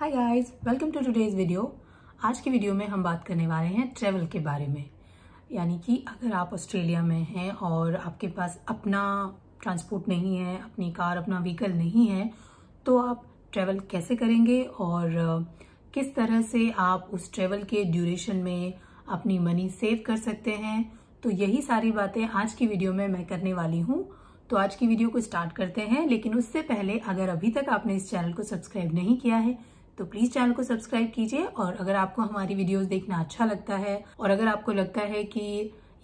hi guys welcome to today's video आज की video में हम बात करने वाले हैं ट्रैवल के बारे में यानी कि अगर आप ऑस्ट्रेलिया में हैं और आपके पास अपना ट्रांसपोर्ट नहीं है अपनी कार अपना व्हीकल नहीं है तो आप ट्रैवल कैसे करेंगे और किस तरह से आप उस ट्रैवल के ड्यूरेशन में अपनी मनी सेव कर सकते हैं तो यही सारी बातें आज की वीडियो में मैं करने वाली हूँ तो आज की वीडियो को स्टार्ट करते हैं लेकिन उससे पहले अगर अभी तक आपने इस चैनल को सब्सक्राइब नहीं किया है तो प्लीज चैनल को सब्सक्राइब कीजिए और अगर आपको हमारी वीडियोस देखना अच्छा लगता है और अगर आपको लगता है कि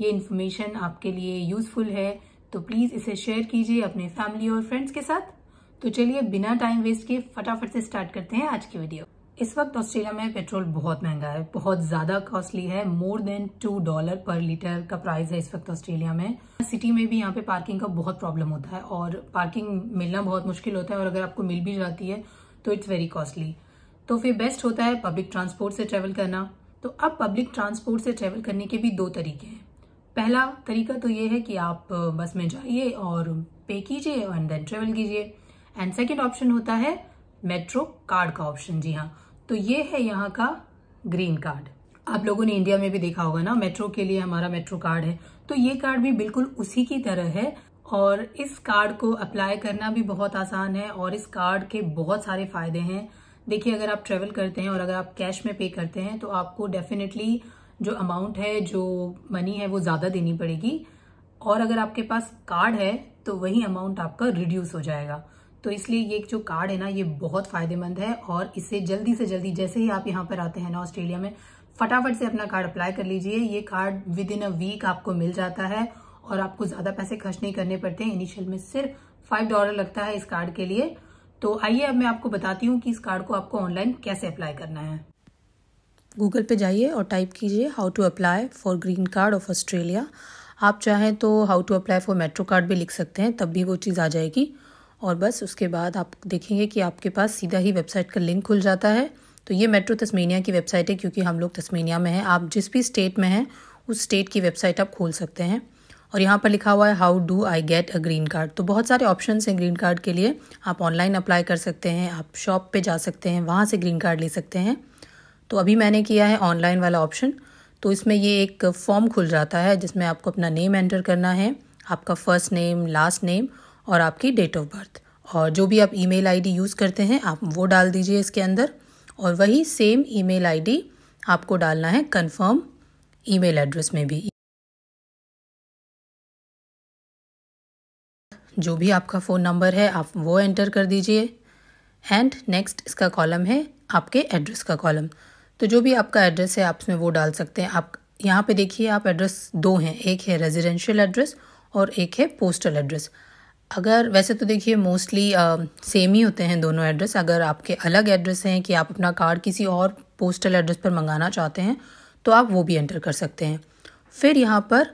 ये इन्फॉर्मेशन आपके लिए यूजफुल है तो प्लीज इसे शेयर कीजिए अपने फैमिली और फ्रेंड्स के साथ तो चलिए बिना टाइम वेस्ट किए फटाफट से स्टार्ट करते हैं आज की वीडियो इस वक्त ऑस्ट्रेलिया में पेट्रोल बहुत महंगा है बहुत ज्यादा कॉस्टली है more than two dollar per litre का प्राइस है इस वक्त ऑस्ट्रेलिया में सिटी में भी यहाँ पे पार्किंग का बहुत प्रॉब्लम होता है और पार्किंग मिलना बहुत मुश्किल होता है और अगर आपको मिल भी जाती है तो इट्स वेरी कॉस्टली तो फिर बेस्ट होता है पब्लिक ट्रांसपोर्ट से ट्रेवल करना तो अब पब्लिक ट्रांसपोर्ट से ट्रेवल करने के भी दो तरीके हैं पहला तरीका तो ये है कि आप बस में जाइए और पे कीजिए एंड देन ट्रेवल कीजिए एंड सेकेंड ऑप्शन होता है मेट्रो कार्ड का ऑप्शन जी हाँ तो ये है यहाँ का ग्रीन कार्ड आप लोगों ने इंडिया में भी देखा होगा ना मेट्रो के लिए हमारा मेट्रो कार्ड है तो ये कार्ड भी बिल्कुल उसी की तरह है और इस कार्ड को अप्लाई करना भी बहुत आसान है और इस कार्ड के बहुत सारे फायदे हैं देखिए अगर आप ट्रेवल करते हैं और अगर आप कैश में पे करते हैं तो आपको डेफिनेटली जो अमाउंट है जो मनी है वो ज़्यादा देनी पड़ेगी और अगर आपके पास कार्ड है तो वही अमाउंट आपका रिड्यूस हो जाएगा तो इसलिए ये जो कार्ड है ना ये बहुत फायदेमंद है और इसे जल्दी से जल्दी जैसे ही आप यहाँ पर आते हैं ना ऑस्ट्रेलिया में फटाफट से अपना कार्ड अप्लाई कर लीजिए ये card within a week आपको मिल जाता है और आपको ज़्यादा पैसे खर्च नहीं करने पड़ते हैं इनिशियल में सिर्फ फाइव डॉलर लगता है इस कार्ड के लिए तो आइए अब मैं आपको बताती हूँ कि इस कार्ड को आपको ऑनलाइन कैसे अप्लाई करना है गूगल पे जाइए और टाइप कीजिए how to apply for green card of Australia आप चाहें तो how to apply for metro card भी लिख सकते हैं तब भी वो चीज़ आ जाएगी और बस उसके बाद आप देखेंगे कि आपके पास सीधा ही वेबसाइट का लिंक खुल जाता है तो ये मेट्रो तस्मेनिया की वेबसाइट है क्योंकि हम लोग तस्मेनिया में हैं आप जिस भी स्टेट में हैं उस स्टेट की वेबसाइट आप खोल सकते हैं और यहाँ पर लिखा हुआ है how do I get a green card तो बहुत सारे ऑप्शन हैं ग्रीन कार्ड के लिए आप ऑनलाइन अप्लाई कर सकते हैं आप शॉप पे जा सकते हैं वहाँ से ग्रीन कार्ड ले सकते हैं तो अभी मैंने किया है ऑनलाइन वाला ऑप्शन तो इसमें ये एक फॉर्म खुल जाता है जिसमें आपको अपना नेम एंटर करना है आपका फ़र्स्ट नेम लास्ट नेम और आपकी डेट ऑफ बर्थ और जो भी आप ईमेल आईडी यूज़ करते हैं आप वो डाल दीजिए इसके अंदर और वही सेम ईमेल आईडी आपको डालना है कंफर्म ईमेल एड्रेस में भी जो भी आपका फ़ोन नंबर है आप वो एंटर कर दीजिए एंड नेक्स्ट इसका कॉलम है आपके एड्रेस का कॉलम तो जो भी आपका एड्रेस है आप उसमें वो डाल सकते हैं आप यहाँ पे देखिए आप एड्रेस दो हैं एक है रेजिडेंशियल एड्रेस और एक है पोस्टल एड्रेस अगर वैसे तो देखिए मोस्टली सेम ही होते हैं दोनों एड्रेस अगर आपके अलग एड्रेस हैं कि आप अपना कार्ड किसी और पोस्टल एड्रेस पर मंगाना चाहते हैं तो आप वो भी एंटर कर सकते हैं फिर यहाँ पर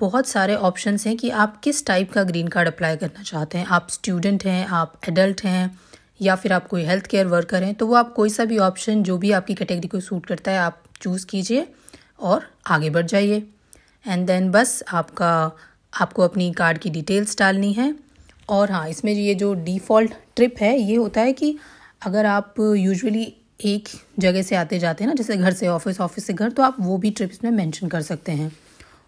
बहुत सारे ऑप्शंस हैं कि आप किस टाइप का ग्रीन कार्ड अप्लाई करना चाहते हैं आप स्टूडेंट हैं आप एडल्ट हैं या फिर आप कोई हेल्थ केयर वर्कर हैं तो वो आप कोई सा भी ऑप्शन जो भी आपकी कैटेगरी को सूट करता है आप चूज़ कीजिए और आगे बढ़ जाइए एंड देन बस आपका आपको अपनी कार्ड की डिटेल्स डालनी है और हाँ इसमें ये जो डिफ़ॉल्ट ट्रिप है ये होता है कि अगर आप यूजुअली एक जगह से आते जाते हैं ना जैसे घर से ऑफिस ऑफिस से घर तो आप वो भी ट्रिप इसमें मेंशन कर सकते हैं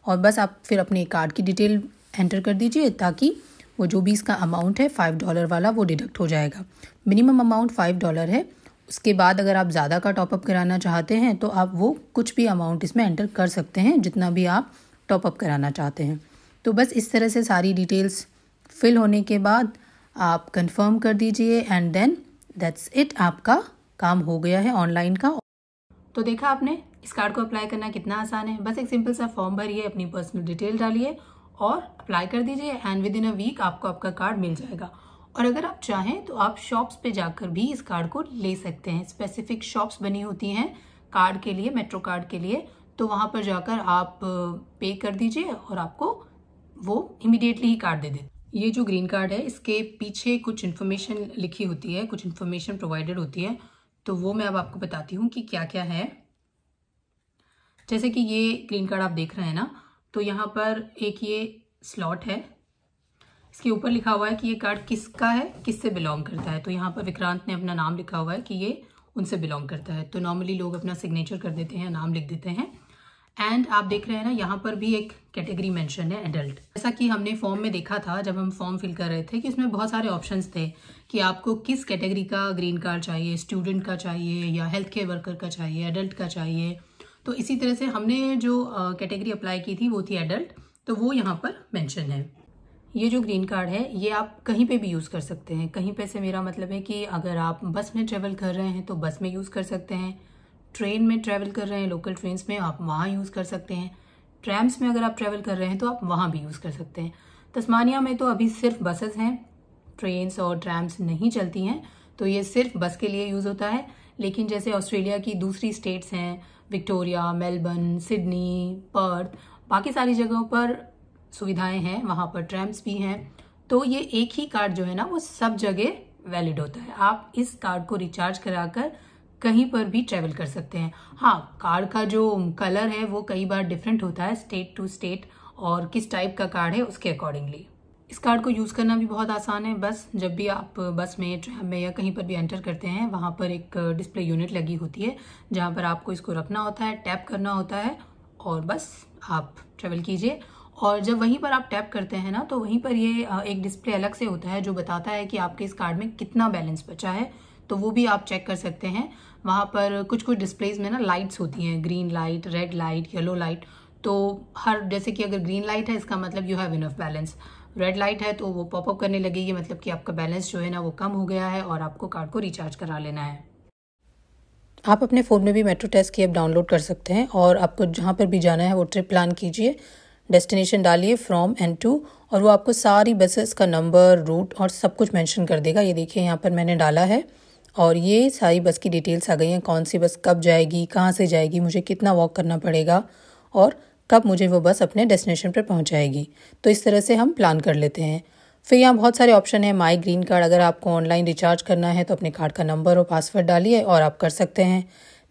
और बस आप फिर अपने कार्ड की डिटेल एंटर कर दीजिए ताकि वो जो भी इसका अमाउंट है फ़ाइव डॉलर वाला वो डिडक्ट हो जाएगा मिनिमम अमाउंट फ़ाइव डॉलर है उसके बाद अगर आप ज़्यादा का टॉपअप कराना चाहते हैं तो आप वो कुछ भी अमाउंट इसमें एंटर कर सकते हैं जितना भी आप टॉपअप कराना चाहते हैं तो बस इस तरह से सारी डिटेल्स फिल होने के बाद आप कंफर्म कर दीजिए एंड देन दैट्स इट आपका काम हो गया है ऑनलाइन का तो देखा आपने इस कार्ड को अप्लाई करना कितना आसान है बस एक सिंपल सा फॉर्म भरिए अपनी पर्सनल डिटेल डालिए और अप्लाई कर दीजिए and within a week आपको आपका कार्ड मिल जाएगा और अगर आप चाहें तो आप शॉप्स पे जाकर भी इस कार्ड को ले सकते हैं स्पेसिफिक शॉप्स बनी होती हैं कार्ड के लिए मेट्रो कार्ड के लिए तो वहाँ पर जाकर आप पे कर दीजिए और आपको वो इमिडिएटली ही कार्ड दे देते ये जो ग्रीन कार्ड है इसके पीछे कुछ इन्फॉर्मेशन लिखी होती है कुछ इन्फॉर्मेशन प्रोवाइडेड होती है तो वो मैं अब आपको बताती हूँ कि क्या क्या है जैसे कि ये ग्रीन कार्ड आप देख रहे हैं ना तो यहाँ पर एक ये स्लॉट है इसके ऊपर लिखा हुआ है कि ये कार्ड किसका है किससे बिलोंग करता है तो यहाँ पर विक्रांत ने अपना नाम लिखा हुआ है कि ये उनसे बिलोंग करता है तो नॉर्मली लोग अपना सिग्नेचर कर देते हैं नाम लिख देते हैं एंड आप देख रहे हैं ना यहाँ पर भी एक कैटेगरी मेंशन है एडल्ट जैसा कि हमने फॉर्म में देखा था जब हम फॉर्म फिल कर रहे थे कि इसमें बहुत सारे ऑप्शंस थे कि आपको किस कैटेगरी का ग्रीन कार्ड चाहिए स्टूडेंट का चाहिए या हेल्थ केयर वर्कर का चाहिए एडल्ट का चाहिए तो इसी तरह से हमने जो कैटेगरी अप्लाई की थी वो थी एडल्ट तो वो यहाँ पर मेंशन है ये जो ग्रीन कार्ड है ये आप कहीं पे भी यूज़ कर सकते हैं कहीं पे से मेरा मतलब है कि अगर आप बस में ट्रेवल कर रहे हैं तो बस में यूज़ कर सकते हैं ट्रेन में ट्रैवल कर रहे हैं लोकल ट्रेन में आप वहाँ यूज़ कर सकते हैं ट्रैम्स में अगर आप ट्रैवल कर रहे हैं तो आप वहाँ भी यूज़ कर सकते हैं तस्मानिया में तो अभी सिर्फ बसेस हैं ट्रेन्स और ट्रैम्स नहीं चलती हैं तो ये सिर्फ बस के लिए यूज़ होता है लेकिन जैसे ऑस्ट्रेलिया की दूसरी स्टेट्स हैं विक्टोरिया मेलबर्न सिडनी पर्थ बाकी सारी जगहों पर सुविधाएं हैं वहाँ पर ट्रैम्स भी हैं तो ये एक ही कार्ड जो है ना वो सब जगह वैलिड होता है आप इस कार्ड को रिचार्ज कराकर कहीं पर भी ट्रैवल कर सकते हैं हाँ कार्ड का जो कलर है वो कई बार डिफरेंट होता है स्टेट टू स्टेट और किस टाइप का कार्ड है उसके अकॉर्डिंगली इस कार्ड को यूज़ करना भी बहुत आसान है बस जब भी आप बस में ट्रैम में या कहीं पर भी एंटर करते हैं वहाँ पर एक डिस्प्ले यूनिट लगी होती है जहाँ पर आपको इसको रखना होता है टैप करना होता है और बस आप ट्रेवल कीजिए और जब वहीं पर आप टैप करते हैं ना तो वहीं पर ये एक डिस्प्ले अलग से होता है जो बताता है कि आपके इस कार्ड में कितना बैलेंस बचा है तो वो भी आप चेक कर सकते हैं वहाँ पर कुछ कुछ डिस्प्लेज में ना लाइट्स होती हैं green light red light yellow light तो हर जैसे कि अगर ग्रीन लाइट है इसका मतलब you have enough balance red light है तो वो पॉपअप करने लगेगी मतलब कि आपका बैलेंस जो है ना वो कम हो गया है और आपको कार्ड को रिचार्ज करा लेना है आप अपने फ़ोन में भी मेट्रो टेस्ट की ऐप डाउनलोड कर सकते हैं और आपको जहाँ पर भी जाना है वो ट्रिप प्लान कीजिए डेस्टिनेशन डालिए फ्रॉम एंड टू और वो आपको सारी बसेस का नंबर रूट और सब कुछ मेंशन कर देगा ये देखिए यहाँ पर मैंने डाला है और ये सारी बस की डिटेल्स आ गई हैं कौन सी बस कब जाएगी कहाँ से जाएगी मुझे कितना वॉक करना पड़ेगा और कब मुझे वो बस अपने डेस्टिनेशन पर पहुंचाएगी तो इस तरह से हम प्लान कर लेते हैं फिर यहाँ बहुत सारे ऑप्शन है माई ग्रीन कार्ड अगर आपको ऑनलाइन रिचार्ज करना है तो अपने कार्ड का नंबर और पासवर्ड डालिए और आप कर सकते हैं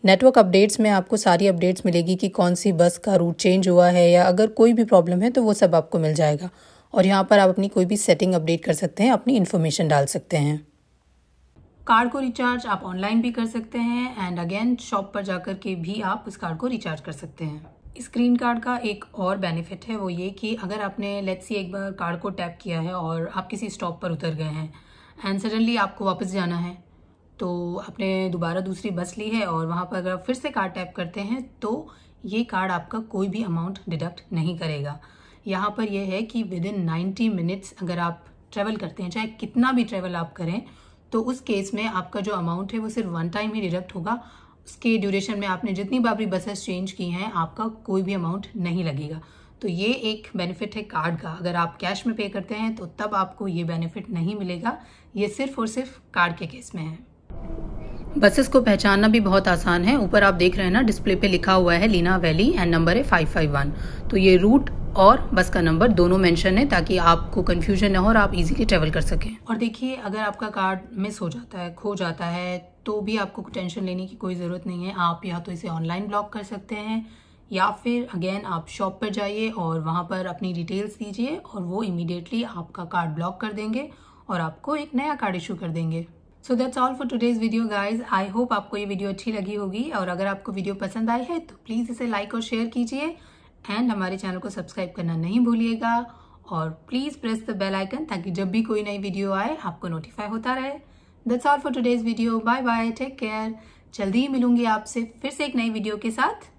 नेटवर्क अपडेट्स में आपको सारी अपडेट्स मिलेगी कि कौन सी बस का रूट चेंज हुआ है या अगर कोई भी प्रॉब्लम है तो वो सब आपको मिल जाएगा और यहाँ पर आप अपनी कोई भी सेटिंग अपडेट कर सकते हैं अपनी इन्फॉर्मेशन डाल सकते हैं कार्ड को रिचार्ज आप ऑनलाइन भी कर सकते हैं एंड अगेन शॉप पर जाकर के भी आप उस कार्ड को रिचार्ज कर सकते हैं इस ग्रीन कार्ड का एक और बेनिफिट है वो ये कि अगर आपने लेट्स सी एक बार कार्ड को टैप किया है और आप किसी स्टॉप पर उतर गए हैं एंड सडनली आपको वापस जाना है तो आपने दोबारा दूसरी बस ली है और वहाँ पर अगर आप फिर से कार्ड टैप करते हैं तो ये कार्ड आपका कोई भी अमाउंट डिडक्ट नहीं करेगा यहाँ पर यह है कि विद इन नाइन्टी मिनट्स अगर आप ट्रैवल करते हैं चाहे कितना भी ट्रैवल आप करें तो उस केस में आपका जो अमाउंट है वो सिर्फ वन टाइम ही डिडक्ट होगा उसके ड्यूरेशन में आपने जितनी बार भी बसेस चेंज की हैं आपका कोई भी अमाउंट नहीं लगेगा तो ये एक बेनिफिट है कार्ड का अगर आप कैश में पे करते हैं तो तब आपको ये बेनिफिट नहीं मिलेगा ये सिर्फ और सिर्फ कार्ड के केस में है बसेस को पहचानना भी बहुत आसान है ऊपर आप देख रहे हैं ना डिस्प्ले पे लिखा हुआ है लीना वैली एंड नंबर है फाइव फाइव वन तो ये रूट और बस का नंबर दोनों मेंशन है ताकि आपको कंफ्यूजन ना हो और आप इजीली ट्रेवल कर सकें और देखिए अगर आपका कार्ड मिस हो जाता है खो जाता है तो भी आपको टेंशन लेने की कोई ज़रूरत नहीं है आप या तो इसे ऑनलाइन ब्लॉक कर सकते हैं या फिर अगेन आप शॉप पर जाइए और वहाँ पर अपनी डिटेल्स दीजिए और वो इमिडिएटली आपका कार्ड ब्लॉक कर देंगे और आपको एक नया कार्ड इशू कर देंगे so that's all for today's video guys I hope आपको ये वीडियो अच्छी लगी होगी और अगर आपको वीडियो पसंद आई है तो प्लीज़ इसे लाइक और शेयर कीजिए एंड हमारे चैनल को सब्सक्राइब करना नहीं भूलिएगा और please press the bell icon ताकि जब भी कोई नई वीडियो आए आपको नोटिफाई होता रहे that's all for today's video bye bye take care जल्दी ही मिलूंगी आपसे फिर से एक नई वीडियो के साथ